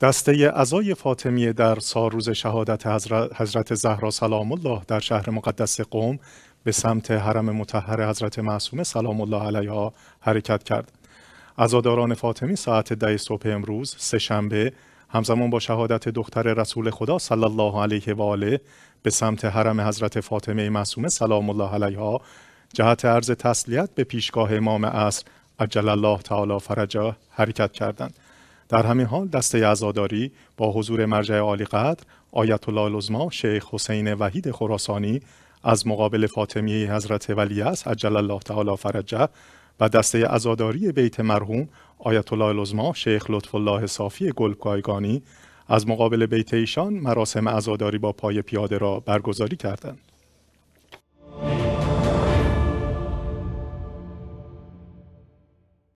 دسته اعضای فاطمی در سال روز شهادت حضرت زهرا سلام الله در شهر مقدس قوم به سمت حرم متحر حضرت معصومه سلام الله علیها حرکت کرد. عزاداران فاطمی ساعت ده صبح امروز سه شنبه همزمان با شهادت دختر رسول خدا صلی الله علیه و آله به سمت حرم حضرت فاطمه معصومه سلام الله علیها جهت عرض تسلیت به پیشگاه امام عصر عجل الله تعالی فرجا حرکت کردند. در همین حال دسته عزاداری با حضور مرجع عالی قدر آیت الله العظما شیخ حسین وحید خراسانی از مقابل فاطمیه حضرت ولی است عجل الله تعالی فرجه و دسته عزاداری بیت مرحوم آیت الله العظما شیخ لطف الله صافی گلکایگانی از مقابل بیت ایشان مراسم عزاداری با پای پیاده را برگزاری کردند